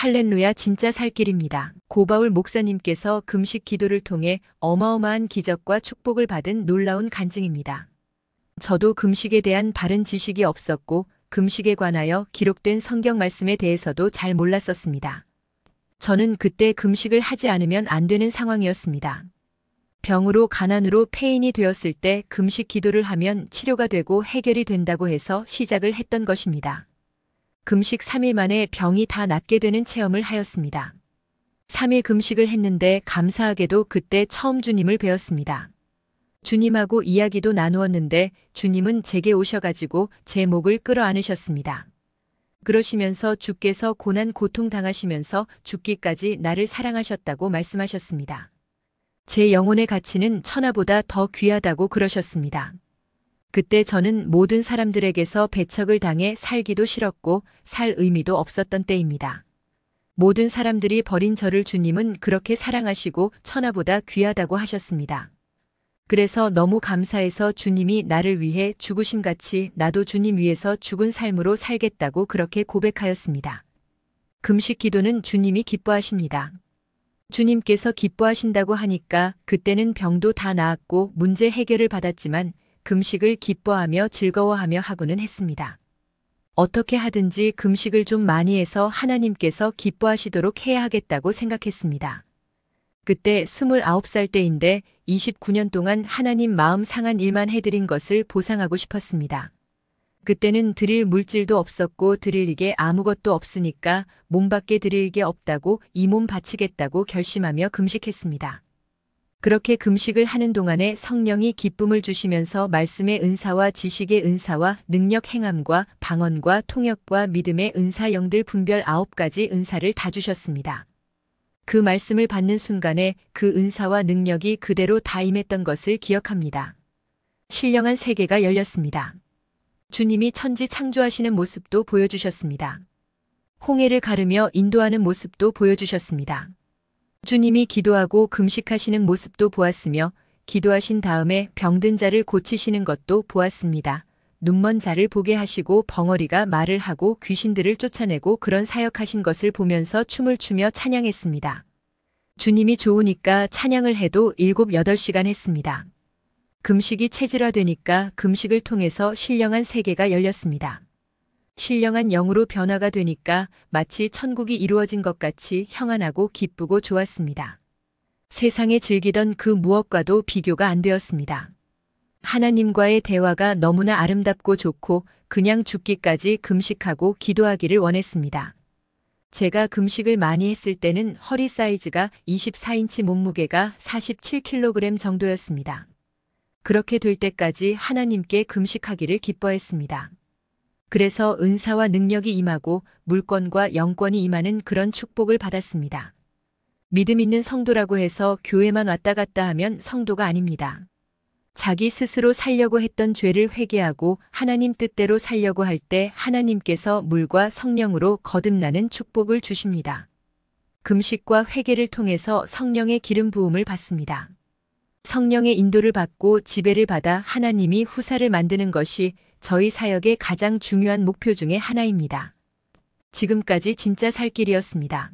할렐루야 진짜 살 길입니다. 고바울 목사님께서 금식 기도를 통해 어마어마한 기적과 축복을 받은 놀라운 간증입니다. 저도 금식에 대한 바른 지식이 없었고 금식에 관하여 기록된 성경 말씀에 대해서도 잘 몰랐었습니다. 저는 그때 금식을 하지 않으면 안 되는 상황이었습니다. 병으로 가난으로 폐인이 되었을 때 금식 기도를 하면 치료가 되고 해결이 된다고 해서 시작을 했던 것입니다. 금식 3일 만에 병이 다 낫게 되는 체험을 하였습니다. 3일 금식을 했는데 감사하게도 그때 처음 주님을 뵈었습니다. 주님하고 이야기도 나누었는데 주님은 제게 오셔가지고 제 목을 끌어안으셨습니다. 그러시면서 주께서 고난 고통 당하시면서 죽기까지 나를 사랑하셨다고 말씀하셨습니다. 제 영혼의 가치는 천하보다 더 귀하다고 그러셨습니다. 그때 저는 모든 사람들에게서 배척을 당해 살기도 싫었고 살 의미도 없었던 때입니다. 모든 사람들이 버린 저를 주님은 그렇게 사랑하시고 천하보다 귀하다고 하셨습니다. 그래서 너무 감사해서 주님이 나를 위해 죽으심같이 나도 주님 위해서 죽은 삶으로 살겠다고 그렇게 고백하였습니다. 금식 기도는 주님이 기뻐하십니다. 주님께서 기뻐하신다고 하니까 그때는 병도 다 나았고 문제 해결을 받았지만 금식을 기뻐하며 즐거워하며 하고는 했습니다. 어떻게 하든지 금식을 좀 많이 해서 하나님께서 기뻐하시도록 해야 하겠다고 생각했습니다. 그때 29살 때인데 29년 동안 하나님 마음 상한 일만 해드린 것을 보상하고 싶었습니다. 그때는 드릴 물질도 없었고 드릴 이게 아무것도 없으니까 몸 밖에 드릴 게 없다고 이 몸 바치겠다고 결심하며 금식했습니다. 그렇게 금식을 하는 동안에 성령이 기쁨을 주시면서 말씀의 은사와 지식의 은사와 능력 행함과 방언과 통역과 믿음의 은사 영들 분별 아홉 가지 은사를 다 주셨습니다. 그 말씀을 받는 순간에 그 은사와 능력이 그대로 다 임했던 것을 기억합니다. 신령한 세계가 열렸습니다. 주님이 천지 창조하시는 모습도 보여주셨습니다. 홍해를 가르며 인도하는 모습도 보여주셨습니다. 주님이 기도하고 금식하시는 모습도 보았으며 기도하신 다음에 병든 자를 고치시는 것도 보았습니다. 눈먼 자를 보게 하시고 벙어리가 말을 하고 귀신들을 쫓아내고 그런 사역하신 것을 보면서 춤을 추며 찬양했습니다. 주님이 좋으니까 찬양을 해도 7, 8시간 했습니다. 금식이 체질화되니까 금식을 통해서 신령한 세계가 열렸습니다. 신령한 영으로 변화가 되니까 마치 천국이 이루어진 것 같이 형안하고 기쁘고 좋았습니다. 세상에 즐기던 그 무엇과도 비교가 안 되었습니다. 하나님과의 대화가 너무나 아름답고 좋고 그냥 죽기까지 금식하고 기도하기를 원했습니다. 제가 금식을 많이 했을 때는 허리 사이즈가 24인치 몸무게가 47kg 정도였습니다. 그렇게 될 때까지 하나님께 금식하기를 기뻐했습니다. 그래서 은사와 능력이 임하고 물권과 영권이 임하는 그런 축복을 받았습니다. 믿음 있는 성도라고 해서 교회만 왔다 갔다 하면 성도가 아닙니다. 자기 스스로 살려고 했던 죄를 회개하고 하나님 뜻대로 살려고 할 때 하나님께서 물과 성령으로 거듭나는 축복을 주십니다. 금식과 회개를 통해서 성령의 기름 부음을 받습니다. 성령의 인도를 받고 지배를 받아 하나님이 후사를 만드는 것이 저희 사역의 가장 중요한 목표 중의 하나입니다. 지금까지 진짜 살 길이었습니다.